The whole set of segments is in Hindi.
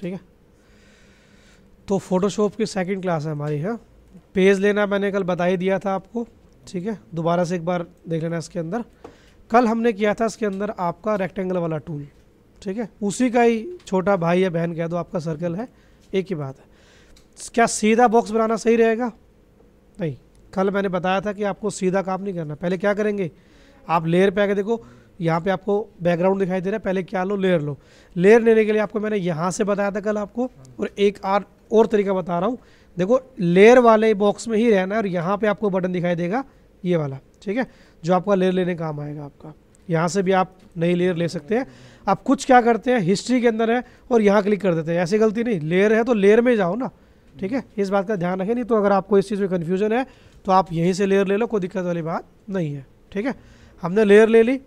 ठीक है तो फ़ोटोशॉप की सेकंड क्लास है हमारी है हाँ। पेज लेना मैंने कल बता ही दिया था आपको ठीक है दोबारा से एक बार देख लेना इसके अंदर कल हमने किया था इसके अंदर आपका रेक्टेंगल वाला टूल ठीक है उसी का ही छोटा भाई या बहन कह दो आपका सर्कल है एक ही बात है क्या सीधा बॉक्स बनाना सही रहेगा नहीं कल मैंने बताया था कि आपको सीधा काम नहीं करना पहले क्या करेंगे आप लेयर पे आके देखो यहाँ पे आपको बैकग्राउंड दिखाई दे रहा है पहले क्या लो लेयर लो लेयर लेने के लिए आपको मैंने यहाँ से बताया था कल आपको और एक आर और तरीका बता रहा हूँ देखो लेयर वाले बॉक्स में ही रहना है और यहाँ पे आपको बटन दिखाई देगा ये वाला ठीक है जो आपका लेयर लेने काम आएगा आपका यहाँ से भी आप नई लेयर ले सकते हैं आप कुछ क्या करते हैं हिस्ट्री के अंदर है और यहाँ क्लिक कर देते हैं ऐसी गलती नहीं लेयर है तो लेयर में जाओ ना ठीक है इस बात का ध्यान रखें नहीं तो अगर आपको इस चीज़ में कन्फ्यूजन है तो आप यहीं से लेयर ले लो कोई दिक्कत वाली बात नहीं है ठीक है हमने लेयर ले ली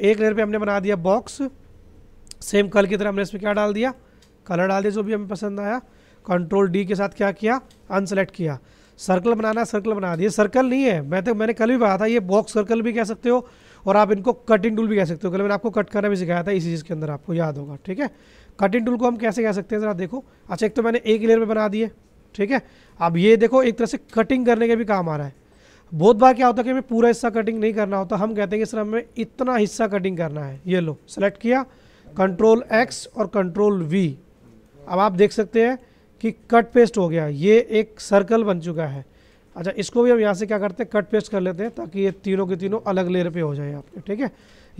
एक लेयर पे हमने बना दिया बॉक्स सेम कल की तरह हमने इसमें क्या डाल दिया कलर डाल दिया जो भी हमें पसंद आया कंट्रोल डी के साथ क्या किया अनसेलेक्ट किया सर्कल बनाना सर्कल बना दिया सर्कल नहीं है मैं तो मैंने कल भी बताया था ये बॉक्स सर्कल भी कह सकते हो और आप इनको कटिंग टूल भी कह सकते हो कल मैंने आपको कट करना भी सिखाया था इसी चीज़ के अंदर आपको याद होगा ठीक है कटिंग टूल को हम कैसे कह सकते हैं ज़रा देखो अच्छा एक तो मैंने एक लेयर में बना दिए ठीक है अब ये देखो एक तरह से कटिंग करने के भी काम आ रहा है बहुत बार क्या होता है कि हमें पूरा हिस्सा कटिंग नहीं करना होता हम कहते हैं कि सर हमें इतना हिस्सा कटिंग करना है ये लो सेलेक्ट किया कंट्रोल एक्स और कंट्रोल वी अब आप देख सकते हैं कि कट पेस्ट हो गया ये एक सर्कल बन चुका है अच्छा इसको भी हम यहाँ से क्या करते हैं कट पेस्ट कर लेते हैं ताकि ये तीनों के तीनों अलग लेयर पे हो जाए आपके ठीक है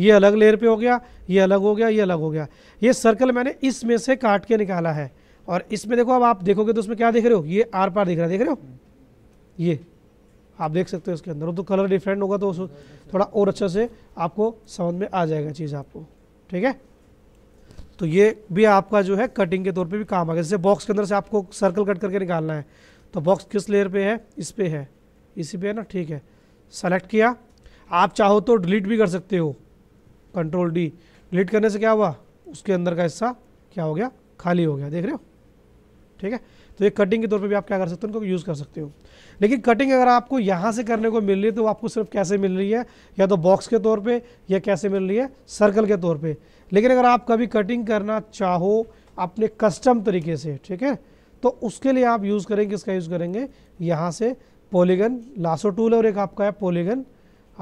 ये अलग लेयर पे हो गया ये अलग हो गया ये अलग हो गया ये सर्कल मैंने इसमें से काट के निकाला है और इसमें देखो अब आप देखोगे तो उसमें क्या देख रहे हो ये आर पार दिख रहा है देख रहे हो ये आप देख सकते हो इसके अंदर तो कलर डिफरेंट होगा तो थोड़ा और अच्छा से आपको समझ में आ जाएगा चीज़ आपको ठीक है तो ये भी आपका जो है कटिंग के तौर पे भी काम आ गया जैसे बॉक्स के अंदर से आपको सर्कल कट करके निकालना है तो बॉक्स किस लेयर पे है इस पर है इसी पे है ना ठीक है सेलेक्ट किया आप चाहो तो डिलीट भी कर सकते हो कंट्रोल डी डिलीट करने से क्या हुआ उसके अंदर का हिस्सा क्या हो गया खाली हो गया देख रहे हो ठीक है तो ये कटिंग के तौर पे भी आप क्या कर सकते हो उनको यूज़ कर सकते हो लेकिन कटिंग अगर आपको यहाँ से करने को मिल रही है तो आपको सिर्फ कैसे मिल रही है या तो बॉक्स के तौर पर या कैसे मिल रही है सर्कल के तौर पर लेकिन अगर आप कभी कटिंग करना चाहो अपने कस्टम तरीके से ठीक है तो उसके लिए आप यूज़ करेंगे इसका यूज़ करेंगे यहाँ से पोलीगन लासो टूल और एक आपका है पोलीगन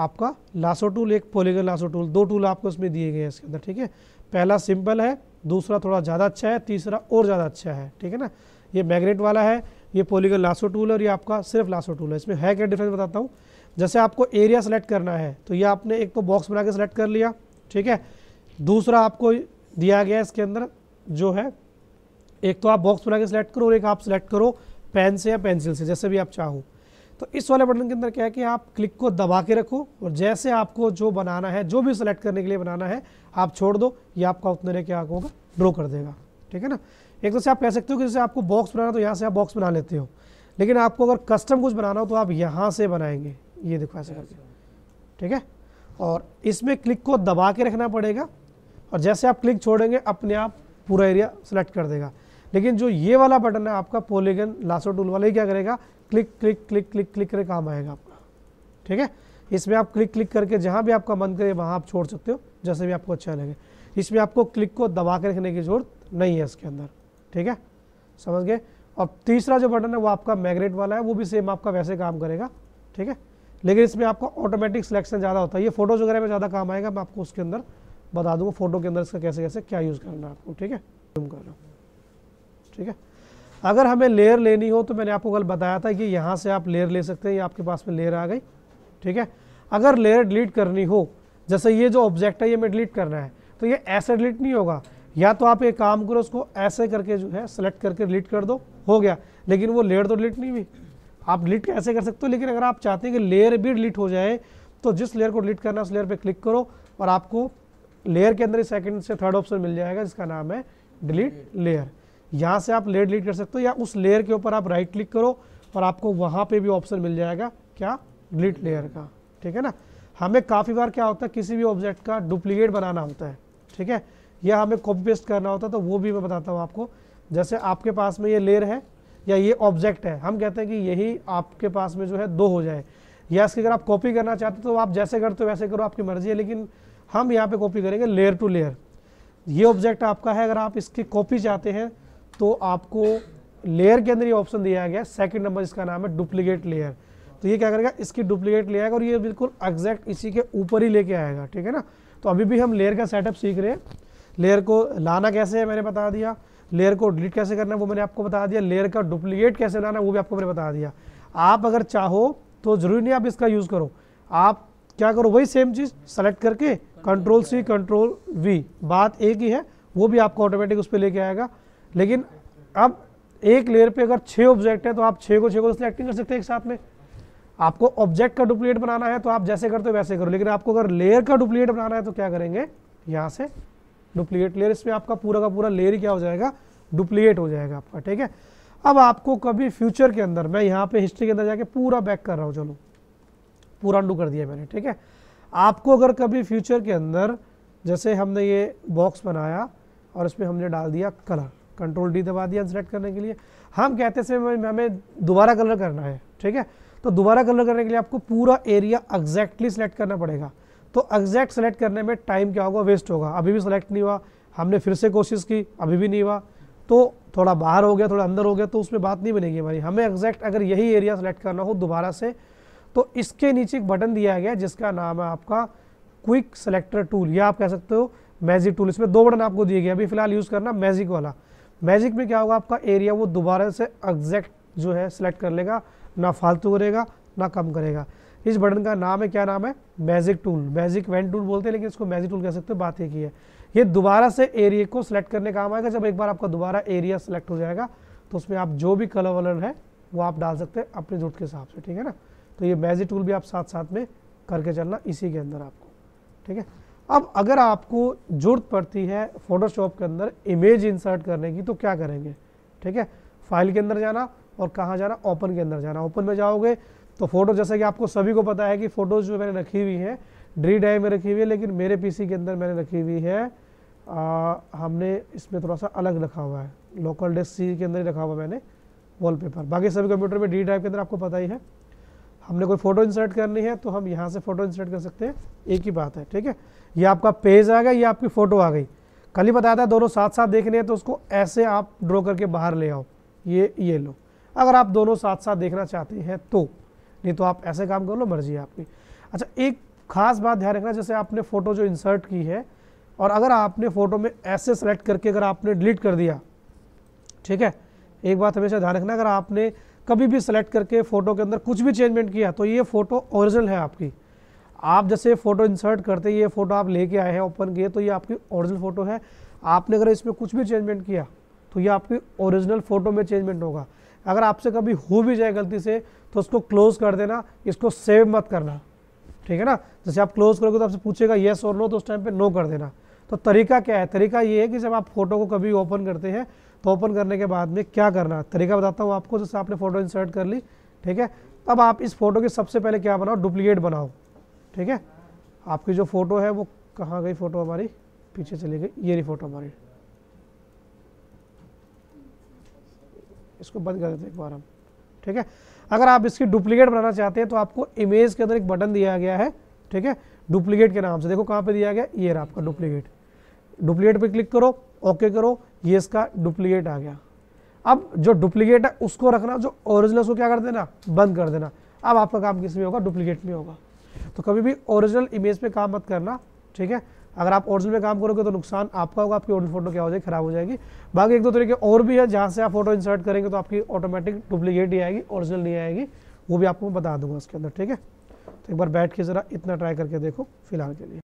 आपका लासो टूल एक पोलीगन लासो टूल दो टूल आपको इसमें दिए गए हैं इसके अंदर ठीक है पहला सिंपल है दूसरा थोड़ा ज़्यादा अच्छा है तीसरा और ज़्यादा अच्छा है ठीक है ना ये मैग्नेट वाला है ये पोलीगन लासो टूल और ये आपका सिर्फ लासो टूल है इसमें है क्या डिफरेंस बताता हूँ जैसे आपको एरिया सेलेक्ट करना है तो ये आपने एक तो बॉक्स बना के सेलेक्ट कर लिया ठीक है दूसरा आपको दिया गया इसके अंदर जो है एक तो आप बॉक्स बना के सिलेक्ट करो और एक आप सिलेक्ट करो पेन से या पेंसिल से जैसे भी आप चाहो तो इस वाले बटन के अंदर क्या है कि आप क्लिक को दबा के रखो और जैसे आपको जो बनाना है जो भी सिलेक्ट करने के लिए बनाना है आप छोड़ दो ये आपका उतने क्या होगा ड्रॉ कर देगा ठीक है ना एक तरह तो से आप कह सकते हो कि जैसे आपको बॉक्स बनाना तो यहाँ से आप बॉक्स बना लेते हो लेकिन आपको अगर कस्टम कुछ बनाना हो तो आप यहाँ से बनाएंगे ये देखो ऐसे करके ठीक है और इसमें क्लिक को दबा के रखना पड़ेगा और जैसे आप क्लिक छोड़ेंगे अपने आप पूरा एरिया सेलेक्ट कर देगा लेकिन जो ये वाला बटन है आपका पोलीगन लासो टूल वाला ही क्या करेगा click click click click click करके काम आएगा आपका ठीक है इसमें आप क्लिक क्लिक करके जहाँ भी आपका मन करे वहाँ आप छोड़ सकते हो जैसे भी आपको अच्छा लगे इसमें आपको क्लिक को दबा के रखने की ज़रूरत नहीं है इसके अंदर ठीक है समझ गए अब तीसरा जो बटन है वो आपका मैग्नेट वाला है वो भी सेम आपका वैसे काम करेगा ठीक है लेकिन इसमें आपका ऑटोमेटिक सिलेक्शन ज़्यादा होता है ये फोटोज वगैरह में ज़्यादा काम आएगा मैं आपको उसके अंदर बता दूँगा फोटो के अंदर इसका कैसे कैसे क्या यूज़ करना है आपको ठीक है जूम कर लो ठीक है अगर हमें लेयर लेनी हो तो मैंने आपको कल बताया था कि यहाँ से आप लेयर ले सकते हैं ये आपके पास में लेयर आ गई ठीक है अगर लेयर डिलीट करनी हो जैसे ये जो ऑब्जेक्ट है ये मैं डिलीट करना है तो ये ऐसे डिलीट नहीं होगा या तो आप एक काम करो उसको ऐसे करके जो है सेलेक्ट करके डिलीट कर दो हो गया लेकिन वो लेयर तो डिलीट नहीं हुई आप डिलीट ऐसे कर सकते हो लेकिन अगर आप चाहते हैं कि लेयर भी डिलीट हो जाए तो जिस लेयर को डिलीट करना है उस लेयर पर क्लिक करो और आपको लेयर के अंदर ही सेकेंड से थर्ड ऑप्शन मिल जाएगा जिसका नाम है डिलीट लेयर यहाँ से आप लेयर डिलीट कर सकते हो या उस लेयर के ऊपर आप राइट क्लिक करो और आपको वहाँ पर भी ऑप्शन मिल जाएगा क्या डिलीट लेयर का ठीक है ना हमें काफ़ी बार क्या होता है किसी भी ऑब्जेक्ट का डुप्लीकेट बनाना होता है ठीक है या हमें कॉपी पेस्ट करना होता तो वो भी मैं बताता हूँ आपको जैसे आपके पास में ये लेयर है या ये ऑब्जेक्ट है हम कहते हैं कि यही आपके पास में जो है दो हो जाए या इसकी अगर आप कॉपी करना चाहते हो तो आप जैसे करते हो वैसे करो आपकी मर्जी है लेकिन हम यहाँ पे कॉपी करेंगे लेयर टू लेयर ये ऑब्जेक्ट आपका है अगर आप इसकी कॉपी चाहते हैं तो आपको लेयर के अंदर ये ऑप्शन दिया गया है सेकेंड नंबर इसका नाम है डुप्लीकेट लेयर तो ये क्या करेगा इसकी डुप्लीकेट ले आएगा और ये बिल्कुल एग्जैक्ट इसी के ऊपर ही लेके आएगा ठीक है ना तो अभी भी हम लेयर का सेटअप सीख रहे हैं लेयर को लाना कैसे है मैंने बता दिया लेयर को डिलीट कैसे करना है वो मैंने आपको बता दिया लेयर का डुप्लीकेट कैसे लाना है वो भी आपको मैंने बता दिया आप अगर चाहो तो ज़रूरी नहीं आप इसका यूज़ करो आप क्या करो वही सेम चीज़ सेलेक्ट करके कंट्रोल सी कंट्रोल वी बात एक ही है वो भी आपको ऑटोमेटिक उस पर लेके आएगा लेकिन अब एक लेयर पे अगर छः ऑब्जेक्ट है तो आप छः को छः को सिलेक्टिंग तो कर सकते हैं एक साथ में आपको ऑब्जेक्ट का डुप्लीकेट बनाना है तो आप जैसे करते हो वैसे करो लेकिन आपको अगर लेयर का डुप्लीकेट बनाना है तो क्या करेंगे यहाँ से डुप्लीकेट लेयर इसमें आपका पूरा का पूरा लेयर क्या हो जाएगा डुप्लीकेट हो जाएगा आपका ठीक है अब आपको कभी फ्यूचर के अंदर मैं यहाँ पे हिस्ट्री के अंदर जाके पूरा बैक कर रहा हूँ चलो पूरा अंडू कर दिया मैंने ठीक है आपको अगर कभी फ्यूचर के अंदर जैसे हमने ये बॉक्स बनाया और इसमें हमने डाल दिया कलर कंट्रोल डी दबा दिया सेलेक्ट करने के लिए हम कहते थे हमें दोबारा कलर करना है ठीक है तो दोबारा कलर करने के लिए आपको पूरा एरिया एग्जैक्टली सिलेक्ट करना पड़ेगा तो एग्जैक्ट सेलेक्ट करने में टाइम क्या होगा वेस्ट होगा अभी भी सेलेक्ट नहीं हुआ हमने फिर से कोशिश की अभी भी नहीं हुआ तो थोड़ा बाहर हो गया थोड़ा अंदर हो गया तो उसमें बात नहीं बनेगी हमारी हमें एग्जैक्ट अगर यही एरिया सेलेक्ट करना हो दोबारा से तो इसके नीचे एक बटन दिया गया जिसका नाम है आपका क्विक सेलेक्टर टूल या आप कह सकते हो मैजिक टूल इसमें दो बटन आपको दिए गए अभी फिलहाल यूज़ करना मैजिक वाला मैजिक में क्या होगा आपका एरिया वो दोबारा से एग्जैक्ट जो है सिलेक्ट कर लेगा ना फालतू करेगा ना कम करेगा इस बटन का नाम है क्या नाम है magic tool magic wand tool बोलते हैं लेकिन इसको मैजिक टूल कह सकते हो बात एक ही है ये दोबारा से एरिया को सिलेक्ट करने काम आएगा जब एक बार आपका दोबारा एरिया सेलेक्ट हो जाएगा तो उसमें आप जो भी कलर वलर है वो आप डाल सकते हैं अपने जरूरत के हिसाब से ठीक है ना तो ये मैजिक टूल भी आप साथ साथ में करके चलना इसी के अंदर आपको ठीक है अब अगर आपको जरूरत पड़ती है फोटोशॉप के अंदर इमेज इंसर्ट करने की तो क्या करेंगे ठीक है फाइल के अंदर जाना और कहाँ जाना ओपन के अंदर जाना ओपन में जाओगे तो फ़ोटो जैसा कि आपको सभी को पता है कि फ़ोटोज़ जो मैंने रखी हुई है ड्री ड्राइव में रखी हुई है लेकिन मेरे पीसी के अंदर मैंने रखी हुई है आ, हमने इसमें थोड़ा सा अलग रखा हुआ है लोकल डेस्क सी के अंदर ही रखा हुआ मैंने वॉलपेपर बाकी सभी कंप्यूटर में डी ड्राइव के अंदर आपको पता ही है हमने कोई फ़ोटो इंसर्ट करनी है तो हम यहाँ से फ़ोटो इंसर्ट कर सकते हैं एक ही बात है ठीक है ये आपका पेज आ गया ये आपकी फ़ोटो आ गई कल ही बताया था दोनों साथ साथ देखने हैं तो उसको ऐसे आप ड्रॉ करके बाहर ले आओ ये ये लो अगर आप दोनों साथ साथ देखना चाहते हैं तो नहीं तो आप ऐसे काम कर लो मर्जी आपकी अच्छा एक खास बात ध्यान रखना जैसे आपने फ़ोटो जो इंसर्ट की है और अगर आपने फ़ोटो में ऐसे सेलेक्ट करके अगर आपने डिलीट कर दिया ठीक है एक बात हमेशा ध्यान रखना अगर आपने कभी भी सेलेक्ट करके फ़ोटो के अंदर कुछ भी चेंजमेंट किया तो ये फ़ोटो ओरिजिनल है आपकी आप जैसे फ़ोटो इंसर्ट करते ये फ़ोटो आप लेके आए हैं ओपन किए तो ये आपकी ओरिजिनल फ़ोटो है आपने अगर इसमें कुछ भी चेंजमेंट किया तो ये आपकी ओरिजिनल फ़ोटो में चेंजमेंट होगा अगर आपसे कभी हो भी जाए गलती से तो उसको क्लोज़ कर देना इसको सेव मत करना ठीक है ना जैसे आप क्लोज़ करोगे तो आपसे पूछेगा येस और नो तो उस टाइम पर नो कर देना तो तरीका क्या है तरीका ये है कि जब आप फोटो को कभी ओपन करते हैं तो ओपन करने के बाद में क्या करना तरीका बताता हूँ आपको जैसे आपने फ़ोटो इंसर्ट कर ली ठीक है तब आप इस फ़ोटो के सबसे पहले क्या बनाओ डुप्लीकेट बनाओ ठीक है आपकी जो फ़ोटो है वो कहाँ गई फ़ोटो हमारी पीछे चली गई ये रही फ़ोटो हमारी इसको बंद कर देते हैं एक बार हम ठीक है अगर आप इसकी डुप्लीकेट बनाना चाहते हैं तो आपको इमेज के अंदर एक बटन दिया गया है ठीक है डुप्लीकेट के नाम से देखो कहाँ पे दिया गया ये रहा आपका डुप्लीकेट डुप्लीकेट पे क्लिक करो ओके करो ये इसका डुप्लीकेट आ गया अब जो डुप्लीकेट है उसको रखना जो ओरिजिनल उसको क्या कर देना बंद कर देना अब आपका काम किस में होगा डुप्लीकेट में होगा तो कभी भी ओरिजिनल इमेज पे काम मत करना ठीक है अगर आप ओरिजिनल में काम करोगे तो नुकसान आपका होगा आपकी ओरिजिनल फोटो क्या हो जाएगी खराब हो जाएगी बाकी एक दो तरीके और भी है जहाँ से आप फोटो इंसर्ट करेंगे तो आपकी ऑटोमेटिक डुप्लीकेट ही आएगी ओरिजिनल नहीं आएगी वो भी आपको मैं बता दूंगा उसके अंदर ठीक है तो एक बार बैठ के ज़रा इतना ट्राई करके देखो फिलहाल के लिए